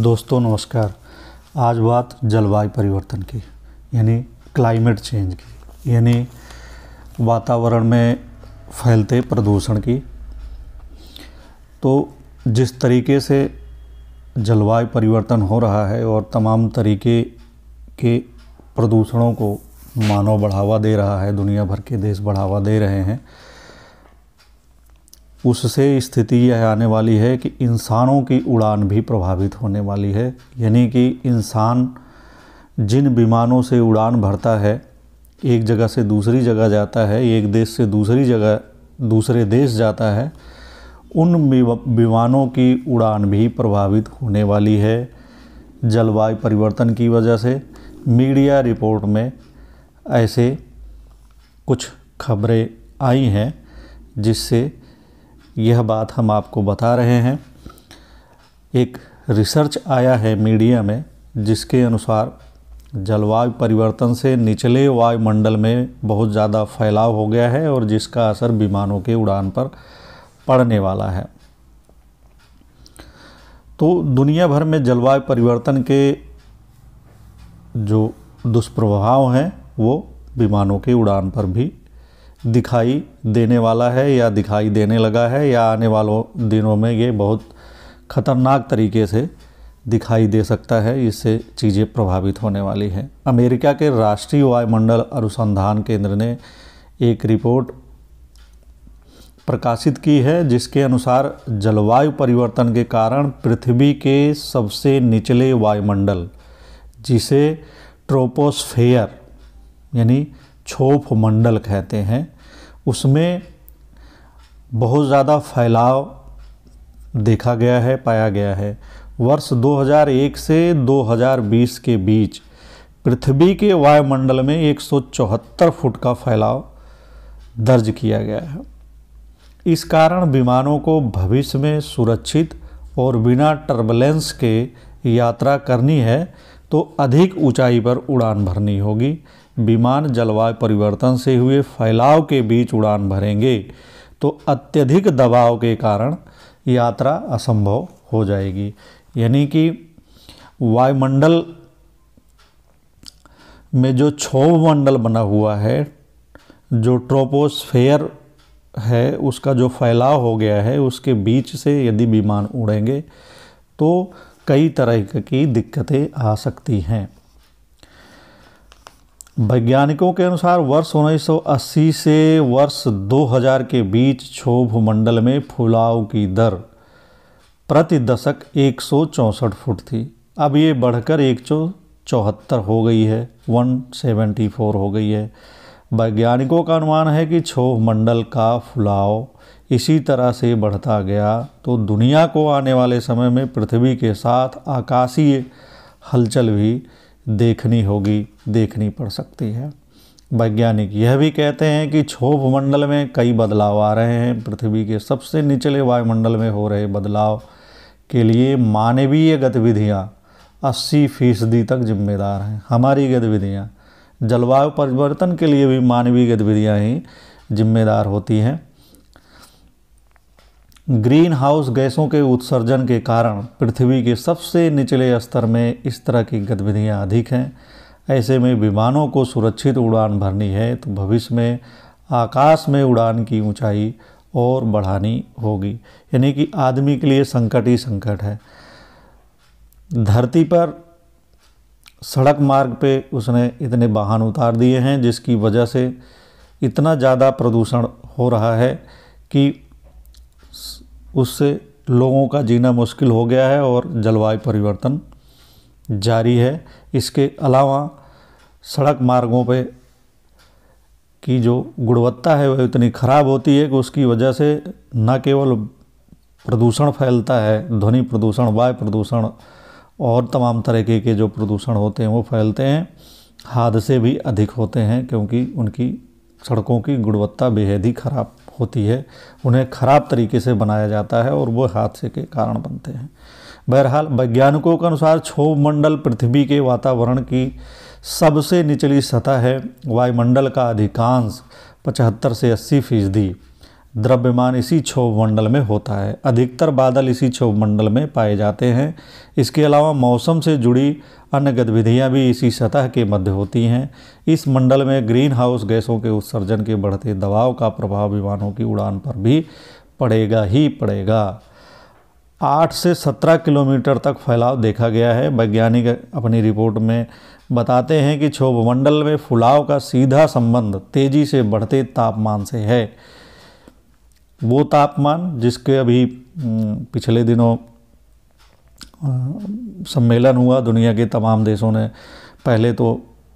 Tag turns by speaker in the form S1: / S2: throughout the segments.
S1: दोस्तों नमस्कार आज बात जलवायु परिवर्तन की यानी क्लाइमेट चेंज की यानी वातावरण में फैलते प्रदूषण की तो जिस तरीके से जलवायु परिवर्तन हो रहा है और तमाम तरीके के प्रदूषणों को मानव बढ़ावा दे रहा है दुनिया भर के देश बढ़ावा दे रहे हैं उससे स्थिति यह आने वाली है कि इंसानों की उड़ान भी प्रभावित होने वाली है यानी कि इंसान जिन विमानों से उड़ान भरता है एक जगह से दूसरी जगह जाता है एक देश से दूसरी जगह दूसरे देश जाता है उन विमानों की उड़ान भी प्रभावित होने वाली है जलवायु परिवर्तन की वजह से मीडिया रिपोर्ट में ऐसे कुछ खबरें आई हैं जिससे यह बात हम आपको बता रहे हैं एक रिसर्च आया है मीडिया में जिसके अनुसार जलवायु परिवर्तन से निचले वायुमंडल में बहुत ज़्यादा फैलाव हो गया है और जिसका असर विमानों के उड़ान पर पड़ने वाला है तो दुनिया भर में जलवायु परिवर्तन के जो दुष्प्रभाव हैं वो विमानों के उड़ान पर भी दिखाई देने वाला है या दिखाई देने लगा है या आने वालों दिनों में ये बहुत ख़तरनाक तरीके से दिखाई दे सकता है इससे चीज़ें प्रभावित होने वाली हैं अमेरिका के राष्ट्रीय वायुमंडल अनुसंधान केंद्र ने एक रिपोर्ट प्रकाशित की है जिसके अनुसार जलवायु परिवर्तन के कारण पृथ्वी के सबसे निचले वायुमंडल जिसे ट्रोपोस्फेयर यानी क्षोभ मंडल कहते हैं उसमें बहुत ज़्यादा फैलाव देखा गया है पाया गया है वर्ष 2001 से 2020 के बीच पृथ्वी के वायुमंडल में एक फुट का फैलाव दर्ज किया गया है इस कारण विमानों को भविष्य में सुरक्षित और बिना टर्बलेंस के यात्रा करनी है तो अधिक ऊंचाई पर उड़ान भरनी होगी विमान जलवायु परिवर्तन से हुए फैलाव के बीच उड़ान भरेंगे तो अत्यधिक दबाव के कारण यात्रा असंभव हो जाएगी यानी कि वायुमंडल में जो क्षोभ मंडल बना हुआ है जो ट्रोपोस्फेयर है उसका जो फैलाव हो गया है उसके बीच से यदि विमान उड़ेंगे तो कई तरह की दिक्कतें आ सकती हैं वैज्ञानिकों के अनुसार वर्ष 1980 से वर्ष 2000 के बीच क्षोभ मंडल में फुलाव की दर प्रति दशक एक फुट थी अब ये बढ़कर एक चौहत्तर हो गई है 174 हो गई है वैज्ञानिकों का अनुमान है कि क्षोभ मंडल का फुलाव इसी तरह से बढ़ता गया तो दुनिया को आने वाले समय में पृथ्वी के साथ आकाशीय हलचल भी देखनी होगी देखनी पड़ सकती है वैज्ञानिक यह भी कहते हैं कि क्षोभ मंडल में कई बदलाव आ रहे हैं पृथ्वी के सबसे निचले वायुमंडल में हो रहे बदलाव के लिए मानवीय गतिविधियाँ 80 फीसदी तक जिम्मेदार हैं हमारी गतिविधियाँ जलवायु परिवर्तन के लिए भी मानवीय गतिविधियाँ ही जिम्मेदार होती हैं ग्रीन हाउस गैसों के उत्सर्जन के कारण पृथ्वी के सबसे निचले स्तर में इस तरह की गतिविधियाँ अधिक हैं ऐसे में विमानों को सुरक्षित उड़ान भरनी है तो भविष्य में आकाश में उड़ान की ऊंचाई और बढ़ानी होगी यानी कि आदमी के लिए संकट ही संकट है धरती पर सड़क मार्ग पे उसने इतने वाहन उतार दिए हैं जिसकी वजह से इतना ज़्यादा प्रदूषण हो रहा है कि उससे लोगों का जीना मुश्किल हो गया है और जलवायु परिवर्तन जारी है इसके अलावा सड़क मार्गों पे की जो गुणवत्ता है वह इतनी ख़राब होती है कि उसकी वजह से न केवल प्रदूषण फैलता है ध्वनि प्रदूषण वायु प्रदूषण और तमाम तरीके के जो प्रदूषण होते हैं वो फैलते हैं हादसे भी अधिक होते हैं क्योंकि उनकी सड़कों की गुणवत्ता बेहद ही ख़राब होती है उन्हें खराब तरीके से बनाया जाता है और वो हादसे के कारण बनते हैं बहरहाल वैज्ञानिकों के अनुसार क्षोभ मंडल पृथ्वी के वातावरण की सबसे निचली सतह है वायुमंडल का अधिकांश पचहत्तर से अस्सी फीसदी द्रव्यमान इसी क्षोभ मंडल में होता है अधिकतर बादल इसी क्षोभ मंडल में पाए जाते हैं इसके अलावा मौसम से जुड़ी अन्य गतिविधियाँ भी इसी सतह के मध्य होती हैं इस मंडल में ग्रीन हाउस गैसों के उत्सर्जन के बढ़ते दबाव का प्रभाव विमानों की उड़ान पर भी पड़ेगा ही पड़ेगा आठ से सत्रह किलोमीटर तक फैलाव देखा गया है वैज्ञानिक अपनी रिपोर्ट में बताते हैं कि क्षोभमंडल में फुलाव का सीधा संबंध तेज़ी से बढ़ते तापमान से है वो तापमान जिसके अभी पिछले दिनों सम्मेलन हुआ दुनिया के तमाम देशों ने पहले तो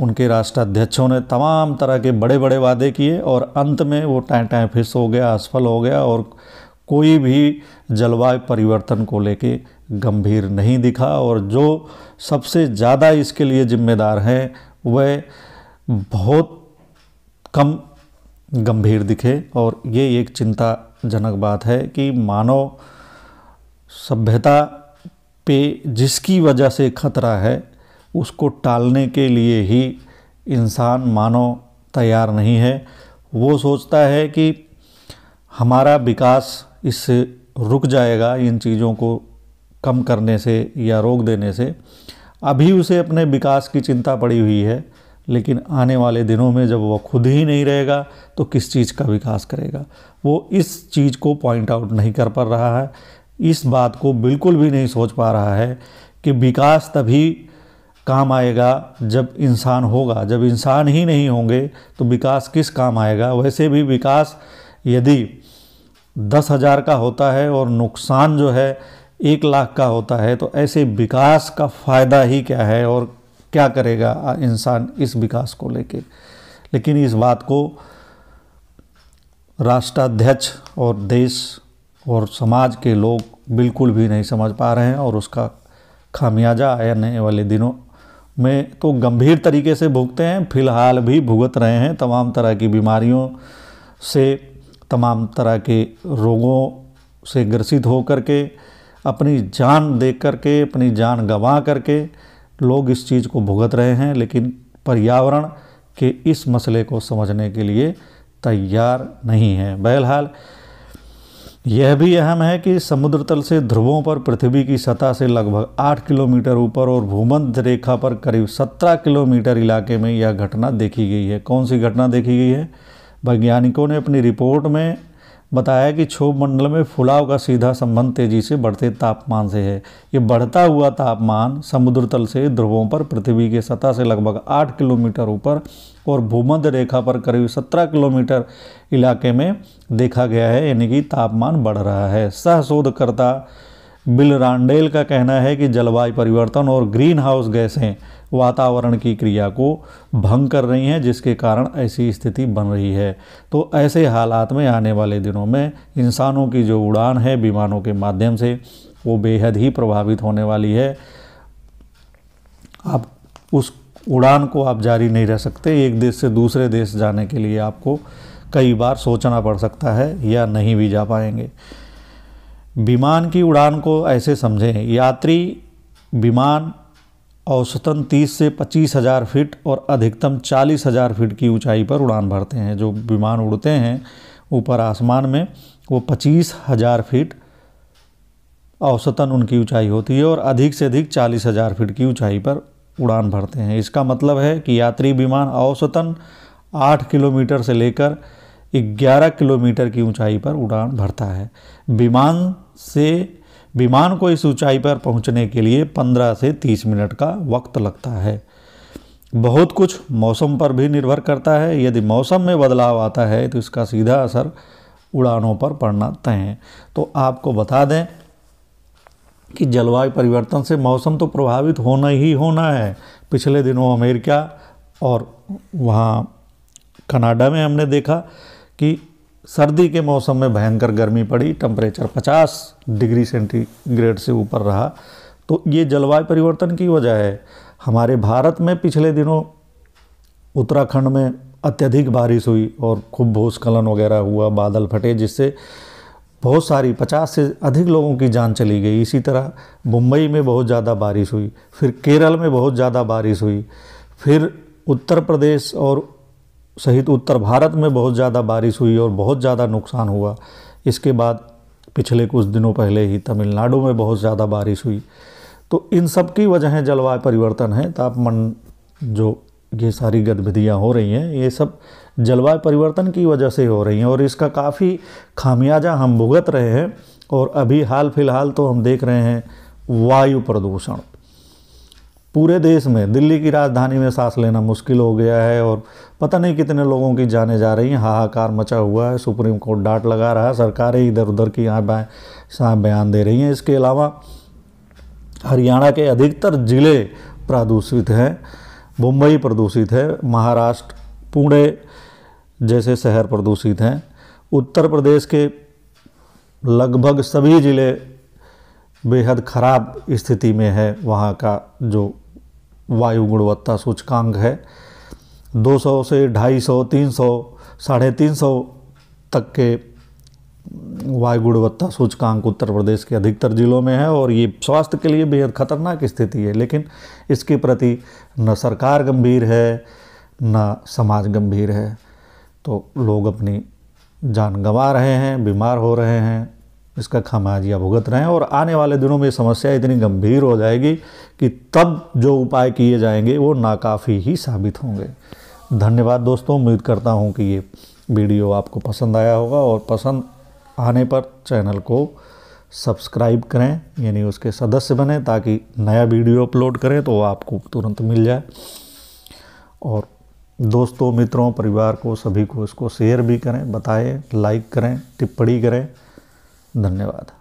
S1: उनके राष्ट्राध्यक्षों ने तमाम तरह के बड़े बड़े वादे किए और अंत में वो टाँ टाइम फिस हो गया असफल हो गया और कोई भी जलवायु परिवर्तन को लेके गंभीर नहीं दिखा और जो सबसे ज़्यादा इसके लिए जिम्मेदार हैं वह बहुत कम गंभीर दिखे और ये एक चिंता जनक बात है कि मानव सभ्यता पे जिसकी वजह से खतरा है उसको टालने के लिए ही इंसान मानव तैयार नहीं है वो सोचता है कि हमारा विकास इससे रुक जाएगा इन चीज़ों को कम करने से या रोक देने से अभी उसे अपने विकास की चिंता पड़ी हुई है लेकिन आने वाले दिनों में जब वह खुद ही नहीं रहेगा तो किस चीज़ का विकास करेगा वो इस चीज़ को पॉइंट आउट नहीं कर पा रहा है इस बात को बिल्कुल भी नहीं सोच पा रहा है कि विकास तभी काम आएगा जब इंसान होगा जब इंसान ही नहीं होंगे तो विकास किस काम आएगा वैसे भी विकास यदि दस हज़ार का होता है और नुकसान जो है एक लाख का होता है तो ऐसे विकास का फ़ायदा ही क्या है और क्या करेगा इंसान इस विकास को लेके लेकिन इस बात को राष्ट्राध्यक्ष और देश और समाज के लोग बिल्कुल भी नहीं समझ पा रहे हैं और उसका खामियाजा आने वाले दिनों में तो गंभीर तरीके से भुगते हैं फिलहाल भी भुगत रहे हैं तमाम तरह की बीमारियों से तमाम तरह के रोगों से ग्रसित हो करके अपनी जान दे करके अपनी जान गंवा करके लोग इस चीज़ को भुगत रहे हैं लेकिन पर्यावरण के इस मसले को समझने के लिए तैयार नहीं है बहरहाल यह भी अहम है कि समुद्र तल से ध्रुवों पर पृथ्वी की सतह से लगभग आठ किलोमीटर ऊपर और भूमध्य रेखा पर करीब सत्रह किलोमीटर इलाके में यह घटना देखी गई है कौन सी घटना देखी गई है वैज्ञानिकों ने अपनी रिपोर्ट में बताया कि क्षोभ मंडल में फुलाव का सीधा संबंध तेजी से बढ़ते तापमान से है ये बढ़ता हुआ तापमान समुद्र तल से ध्रुवों पर पृथ्वी के सतह से लगभग आठ किलोमीटर ऊपर और भूमध्य रेखा पर करीब सत्रह किलोमीटर इलाके में देखा गया है यानी कि तापमान बढ़ रहा है सह शोधकर्ता बिल रांडेल का कहना है कि जलवायु परिवर्तन और ग्रीन हाउस गैसें वातावरण की क्रिया को भंग कर रही हैं जिसके कारण ऐसी स्थिति बन रही है तो ऐसे हालात में आने वाले दिनों में इंसानों की जो उड़ान है विमानों के माध्यम से वो बेहद ही प्रभावित होने वाली है आप उस उड़ान को आप जारी नहीं रह सकते एक देश से दूसरे देश जाने के लिए आपको कई बार सोचना पड़ सकता है या नहीं भी जा पाएंगे विमान की उड़ान को ऐसे समझें यात्री विमान औसतन 30 से पच्चीस हज़ार फीट और अधिकतम चालीस हज़ार फीट की ऊंचाई पर उड़ान भरते हैं जो विमान उड़ते हैं ऊपर आसमान में वो पच्चीस हज़ार फीट औसतन उनकी ऊंचाई होती है और अधिक से अधिक चालीस हज़ार फीट की ऊंचाई पर उड़ान भरते हैं इसका मतलब है कि यात्री विमान औसतन आठ किलोमीटर से लेकर ग्यारह किलोमीटर की ऊंचाई पर उड़ान भरता है विमान से विमान को इस ऊंचाई पर पहुंचने के लिए 15 से 30 मिनट का वक्त लगता है बहुत कुछ मौसम पर भी निर्भर करता है यदि मौसम में बदलाव आता है तो इसका सीधा असर उड़ानों पर पड़ना तय है तो आपको बता दें कि जलवायु परिवर्तन से मौसम तो प्रभावित होना ही होना है पिछले दिनों अमेरिका और वहाँ कनाडा में हमने देखा कि सर्दी के मौसम में भयंकर गर्मी पड़ी टेम्परेचर 50 डिग्री सेंटीग्रेड से ऊपर रहा तो ये जलवायु परिवर्तन की वजह है हमारे भारत में पिछले दिनों उत्तराखंड में अत्यधिक बारिश हुई और खूब भूस्खलन वगैरह हुआ बादल फटे जिससे बहुत सारी पचास से अधिक लोगों की जान चली गई इसी तरह मुंबई में बहुत ज़्यादा बारिश हुई फिर केरल में बहुत ज़्यादा बारिश हुई फिर उत्तर प्रदेश और सहित उत्तर भारत में बहुत ज़्यादा बारिश हुई और बहुत ज़्यादा नुकसान हुआ इसके बाद पिछले कुछ दिनों पहले ही तमिलनाडु में बहुत ज़्यादा बारिश हुई तो इन सब की वजहें जलवायु परिवर्तन है तापमान जो ये सारी गतिविधियाँ हो रही हैं ये सब जलवायु परिवर्तन की वजह से हो रही हैं और इसका काफ़ी खामियाजा हम भुगत रहे हैं और अभी हाल फिलहाल तो हम देख रहे हैं वायु प्रदूषण पूरे देश में दिल्ली की राजधानी में सांस लेना मुश्किल हो गया है और पता नहीं कितने लोगों की जाने जा रही हैं हाहाकार मचा हुआ है सुप्रीम कोर्ट डांट लगा रहा है सरकारें इधर उधर की यहाँ बयान बयान दे रही हैं इसके अलावा हरियाणा के अधिकतर ज़िले प्रदूषित हैं मुंबई प्रदूषित है महाराष्ट्र पुणे जैसे शहर प्रदूषित हैं उत्तर प्रदेश के लगभग सभी ज़िले बेहद ख़राब स्थिति में है वहाँ का जो वायु गुणवत्ता सूचकांक है 200 से 250, 300, साढ़े तीन तक के वायु गुणवत्ता सूचकांक उत्तर प्रदेश के अधिकतर ज़िलों में है और ये स्वास्थ्य के लिए बेहद खतरनाक स्थिति है लेकिन इसके प्रति न सरकार गंभीर है न समाज गंभीर है तो लोग अपनी जान गंवा रहे हैं बीमार हो रहे हैं इसका खमाजिया भुगत रहे हैं और आने वाले दिनों में ये समस्या इतनी गंभीर हो जाएगी कि तब जो उपाय किए जाएंगे वो नाकाफ़ी ही साबित होंगे धन्यवाद दोस्तों उम्मीद करता हूँ कि ये वीडियो आपको पसंद आया होगा और पसंद आने पर चैनल को सब्सक्राइब करें यानी उसके सदस्य बने ताकि नया वीडियो अपलोड करें तो आपको तुरंत मिल जाए और दोस्तों मित्रों परिवार को सभी को इसको शेयर भी करें बताएं लाइक करें टिप्पणी करें धन्यवाद